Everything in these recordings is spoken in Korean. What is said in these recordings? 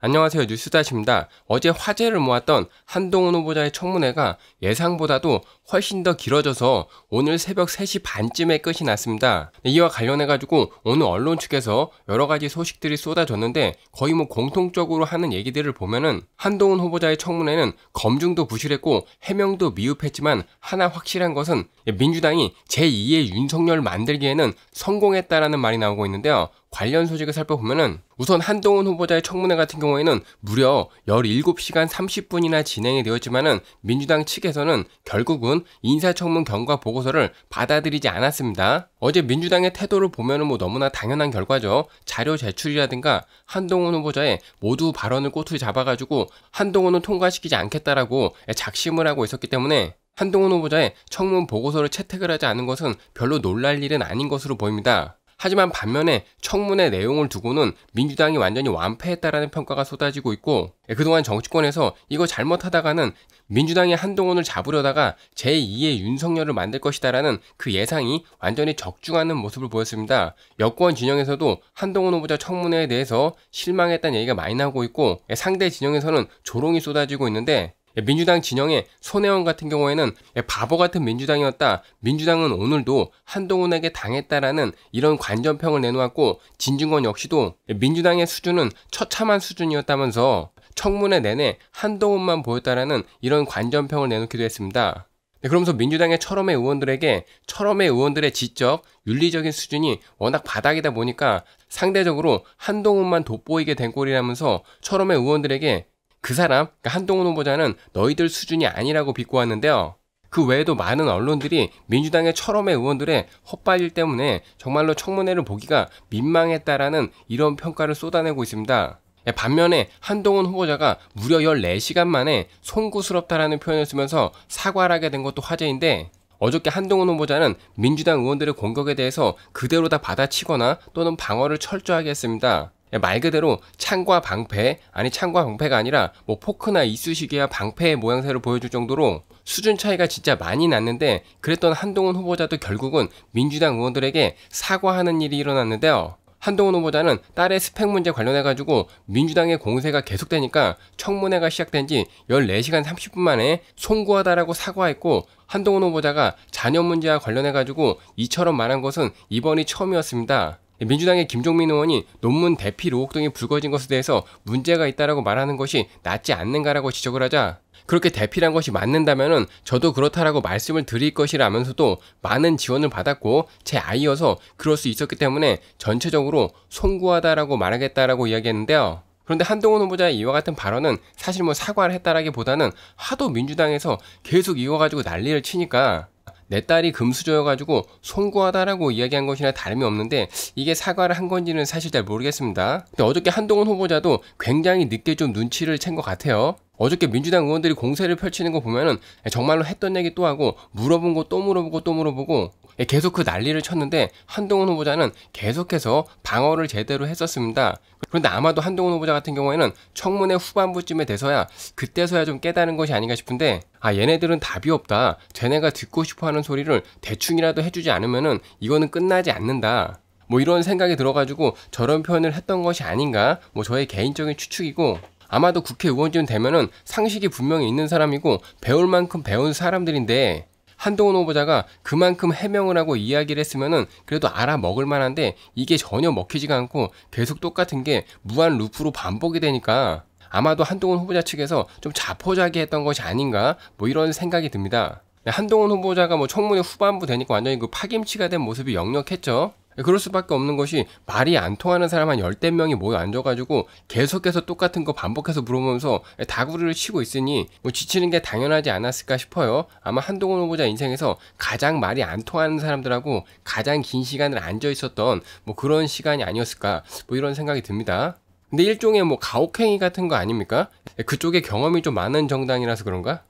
안녕하세요. 뉴스다시입니다. 어제 화제를 모았던 한동훈 후보자의 청문회가 예상보다도 훨씬 더 길어져서 오늘 새벽 3시 반쯤에 끝이 났습니다. 이와 관련해가지고 오늘 언론 측에서 여러 가지 소식들이 쏟아졌는데 거의 뭐 공통적으로 하는 얘기들을 보면은 한동훈 후보자의 청문회는 검증도 부실했고 해명도 미흡했지만 하나 확실한 것은 민주당이 제2의 윤석열 만들기에는 성공했다라는 말이 나오고 있는데요. 관련 소식을 살펴보면 우선 한동훈 후보자의 청문회 같은 경우에는 무려 17시간 30분이나 진행이 되었지만 민주당 측에서는 결국은 인사청문 경과 보고서를 받아들이지 않았습니다. 어제 민주당의 태도를 보면뭐 너무나 당연한 결과죠. 자료 제출이라든가 한동훈 후보자의 모두 발언을 꼬투리 잡아가지고 한동훈은 통과시키지 않겠다라고 작심을 하고 있었기 때문에 한동훈 후보자의 청문 보고서를 채택을 하지 않은 것은 별로 놀랄 일은 아닌 것으로 보입니다. 하지만 반면에 청문회 내용을 두고는 민주당이 완전히 완패했다라는 평가가 쏟아지고 있고 예, 그동안 정치권에서 이거 잘못하다가는 민주당이 한동훈을 잡으려다가 제2의 윤석열을 만들 것이다라는 그 예상이 완전히 적중하는 모습을 보였습니다. 여권 진영에서도 한동훈 후보자 청문회에 대해서 실망했다는 얘기가 많이 나오고 있고 예, 상대 진영에서는 조롱이 쏟아지고 있는데 예, 민주당 진영의 손혜원 같은 경우에는 예, 바보 같은 민주당이었다. 민주당은 오늘도 한동훈에게 당했다라는 이런 관전평을 내놓았고 진중권 역시도 민주당의 수준은 처참한 수준이었다면서 청문회 내내 한동훈만 보였다라는 이런 관전평을 내놓기도 했습니다. 네, 그러면서 민주당의 철엄의 의원들에게 철엄의 의원들의 지적, 윤리적인 수준이 워낙 바닥이다 보니까 상대적으로 한동훈만 돋보이게 된 꼴이라면서 철엄의 의원들에게 그 사람, 그러니까 한동훈 후보자는 너희들 수준이 아니라고 비꼬았는데요. 그 외에도 많은 언론들이 민주당의 철엄의 의원들의 헛발질 때문에 정말로 청문회를 보기가 민망했다라는 이런 평가를 쏟아내고 있습니다. 예, 반면에 한동훈 후보자가 무려 14시간 만에 송구스럽다라는 표현을 쓰면서 사과를 하게 된 것도 화제인데 어저께 한동훈 후보자는 민주당 의원들의 공격에 대해서 그대로 다 받아치거나 또는 방어를 철저하게 했습니다. 예, 말 그대로 창과 방패, 아니 창과 방패가 아니라 뭐 포크나 이쑤시개와 방패의 모양새를 보여줄 정도로 수준 차이가 진짜 많이 났는데 그랬던 한동훈 후보자도 결국은 민주당 의원들에게 사과하는 일이 일어났는데요. 한동훈 후보자는 딸의 스펙 문제 관련해가지고 민주당의 공세가 계속되니까 청문회가 시작된 지 14시간 30분 만에 송구하다라고 사과했고 한동훈 후보자가 자녀 문제와 관련해가지고 이처럼 말한 것은 이번이 처음이었습니다. 민주당의 김종민 의원이 논문 대피 로혹 등이 불거진 것에 대해서 문제가 있다라고 말하는 것이 낫지 않는가라고 지적을 하자 그렇게 대피란 것이 맞는다면 저도 그렇다라고 말씀을 드릴 것이라면서도 많은 지원을 받았고 제 아이여서 그럴 수 있었기 때문에 전체적으로 송구하다라고 말하겠다라고 이야기했는데요. 그런데 한동훈 후보자의 이와 같은 발언은 사실 뭐 사과를 했다라기보다는 하도 민주당에서 계속 이거 가지고 난리를 치니까 내 딸이 금수저여가지고 송구하다라고 이야기한 것이나 다름이 없는데 이게 사과를 한 건지는 사실 잘 모르겠습니다. 근데 어저께 한동훈 후보자도 굉장히 늦게 좀 눈치를 챈 것 같아요. 어저께 민주당 의원들이 공세를 펼치는 거 보면은 정말로 했던 얘기 또 하고 물어본 거 또 물어보고 또 물어보고 예, 계속 그 난리를 쳤는데 한동훈 후보자는 계속해서 방어를 제대로 했었습니다. 그런데 아마도 한동훈 후보자 같은 경우에는 청문회 후반부쯤에 돼서야 그때서야 좀 깨달은 것이 아닌가 싶은데 아 얘네들은 답이 없다. 쟤네가 듣고 싶어하는 소리를 대충이라도 해주지 않으면은 이거는 끝나지 않는다. 뭐 이런 생각이 들어가지고 저런 표현을 했던 것이 아닌가 뭐 저의 개인적인 추측이고 아마도 국회의원쯤 되면은 상식이 분명히 있는 사람이고 배울 만큼 배운 사람들인데 한동훈 후보자가 그만큼 해명을 하고 이야기를 했으면은 그래도 알아 먹을 만한데 이게 전혀 먹히지가 않고 계속 똑같은 게 무한 루프로 반복이 되니까 아마도 한동훈 후보자 측에서 좀 자포자기 했던 것이 아닌가 뭐 이런 생각이 듭니다. 네, 한동훈 후보자가 뭐 청문회 후반부 되니까 완전히 그 파김치가 된 모습이 역력했죠. 예, 그럴 수밖에 없는 것이 말이 안 통하는 사람 한 열댓 명이 모여 앉아가지고 계속해서 똑같은 거 반복해서 물어보면서 예, 다구리를 치고 있으니 뭐 지치는 게 당연하지 않았을까 싶어요. 아마 한동훈 후보자 인생에서 가장 말이 안 통하는 사람들하고 가장 긴 시간을 앉아 있었던 뭐 그런 시간이 아니었을까 뭐 이런 생각이 듭니다. 근데 일종의 뭐 가혹행위 같은 거 아닙니까? 예, 그쪽에 경험이 좀 많은 정당이라서 그런가?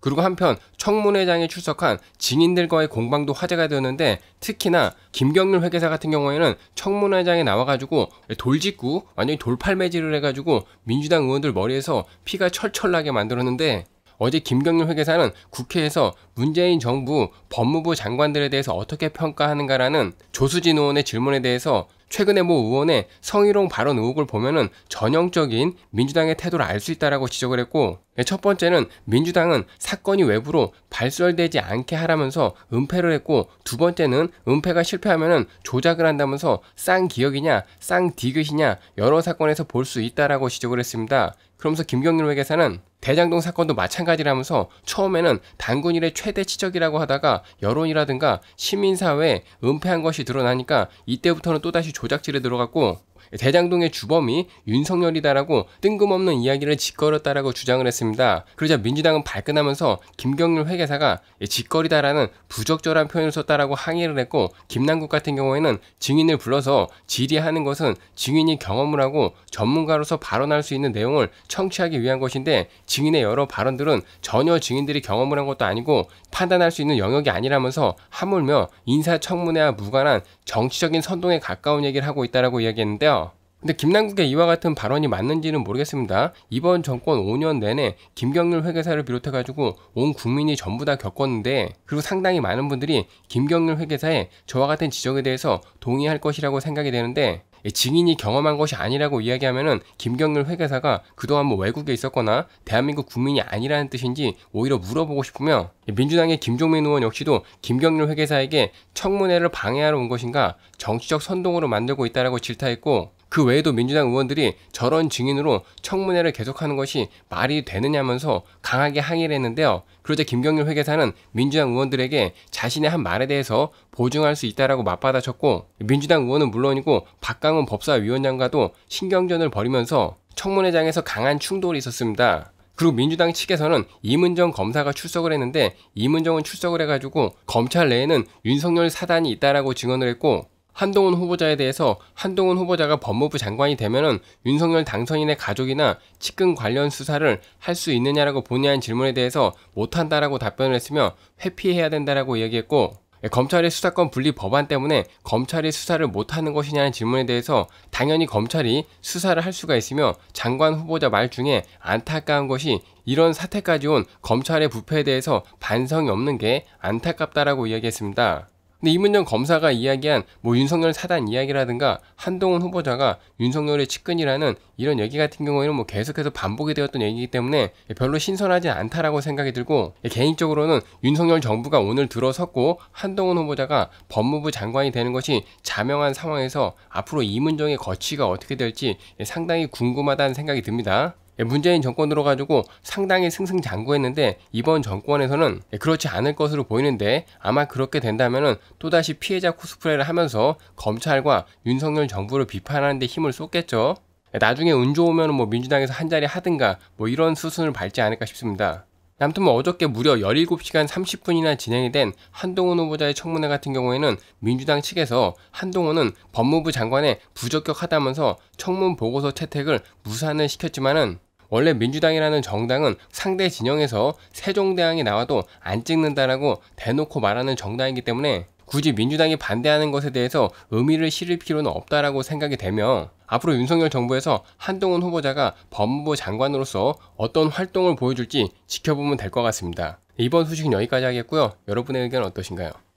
그리고 한편 청문회장에 출석한 증인들과의 공방도 화제가 되었는데 특히나 김경률 회계사 같은 경우에는 청문회장에 나와가지고 돌직구 완전히 돌팔매질을 해가지고 민주당 의원들 머리에서 피가 철철 나게 만들었는데 어제 김경률 회계사는 국회에서 문재인 정부 법무부 장관들에 대해서 어떻게 평가하는가라는 조수진 의원의 질문에 대해서 최근에 모 의원의 성희롱 발언 의혹을 보면은 전형적인 민주당의 태도를 알 수 있다라고 지적을 했고 예, 첫 번째는 민주당은 사건이 외부로 발설되지 않게 하라면서 은폐를 했고 두 번째는 은폐가 실패하면은 조작을 한다면서 쌍기억이냐 쌍디귿이냐 여러 사건에서 볼 수 있다라고 지적을 했습니다. 그러면서 김경률 회계사는 대장동 사건도 마찬가지라면서 처음에는 단군일의 최대 치적이라고 하다가 여론이라든가 시민사회에 은폐한 것이 드러나니까 이때부터는 또다시 조작질에 들어갔고 대장동의 주범이 윤석열이다라고 뜬금없는 이야기를 짓거렸다라고 주장을 했습니다. 그러자 민주당은 발끈하면서 김경률 회계사가 예, 짓거리다라는 부적절한 표현을 썼다라고 항의를 했고 김남국 같은 경우에는 증인을 불러서 질의하는 것은 증인이 경험을 하고 전문가로서 발언할 수 있는 내용을 청취하기 위한 것인데 증인의 여러 발언들은 전혀 증인들이 경험을 한 것도 아니고 판단할 수 있는 영역이 아니라면서 하물며 인사청문회와 무관한 정치적인 선동에 가까운 얘기를 하고 있다라고 이야기했는데요. 근데 김남국의 이와 같은 발언이 맞는지는 모르겠습니다. 이번 정권 5년 내내 김경률 회계사를 비롯해가지고 온 국민이 전부 다 겪었는데 그리고 상당히 많은 분들이 김경률 회계사의 저와 같은 지적에 대해서 동의할 것이라고 생각이 되는데 증인이 경험한 것이 아니라고 이야기하면은 김경률 회계사가 그동안 뭐 외국에 있었거나 대한민국 국민이 아니라는 뜻인지 오히려 물어보고 싶으며 민주당의 김종민 의원 역시도 김경률 회계사에게 청문회를 방해하러 온 것인가 정치적 선동으로 만들고 있다라고 질타했고 그 외에도 민주당 의원들이 저런 증인으로 청문회를 계속하는 것이 말이 되느냐면서 강하게 항의를 했는데요. 그러자 김경률 회계사는 민주당 의원들에게 자신의 한 말에 대해서 보증할 수 있다라고 맞받아쳤고 민주당 의원은 물론이고 박강훈 법사위원장과도 신경전을 벌이면서 청문회장에서 강한 충돌이 있었습니다. 그리고 민주당 측에서는 이문정 검사가 출석을 했는데 이문정은 출석을 해가지고 검찰 내에는 윤석열 사단이 있다라고 증언을 했고 한동훈 후보자에 대해서 한동훈 후보자가 법무부 장관이 되면은 윤석열 당선인의 가족이나 측근 관련 수사를 할 수 있느냐라고 본의한 질문에 대해서 못한다라고 답변을 했으며 회피해야 된다라고 이야기했고 예, 검찰의 수사권 분리 법안 때문에 검찰이 수사를 못하는 것이냐는 질문에 대해서 당연히 검찰이 수사를 할 수가 있으며 장관 후보자 말 중에 안타까운 것이 이런 사태까지 온 검찰의 부패에 대해서 반성이 없는 게 안타깝다라고 이야기했습니다. 근데 이문정 검사가 이야기한 뭐 윤석열 사단 이야기라든가 한동훈 후보자가 윤석열의 측근이라는 이런 얘기 같은 경우에는 뭐 계속해서 반복이 되었던 얘기이기 때문에 별로 신선하지 않다라고 생각이 들고 개인적으로는 윤석열 정부가 오늘 들어섰고 한동훈 후보자가 법무부 장관이 되는 것이 자명한 상황에서 앞으로 이문정의 거취가 어떻게 될지 상당히 궁금하다는 생각이 듭니다. 예, 문재인 정권으로 가지고 상당히 승승장구했는데 이번 정권에서는 예, 그렇지 않을 것으로 보이는데 아마 그렇게 된다면 또다시 피해자 코스프레를 하면서 검찰과 윤석열 정부를 비판하는 데 힘을 쏟겠죠. 예, 나중에 운 좋으면 뭐 민주당에서 한 자리 하든가 뭐 이런 수순을 밟지 않을까 싶습니다. 아튼뭐 어저께 무려 17시간 30분이나 진행이 된 한동훈 후보자의 청문회 같은 경우에는 민주당 측에서 한동훈은 법무부 장관에 부적격하다면서 청문 보고서 채택을 무산을 시켰지만은 원래 민주당이라는 정당은 상대 진영에서 세종대왕이 나와도 안 찍는다라고 대놓고 말하는 정당이기 때문에 굳이 민주당이 반대하는 것에 대해서 의미를 실을 필요는 없다라고 생각이 되며 앞으로 윤석열 정부에서 한동훈 후보자가 법무부 장관으로서 어떤 활동을 보여줄지 지켜보면 될 것 같습니다. 이번 소식은 여기까지 하겠고요. 여러분의 의견 은 어떠신가요?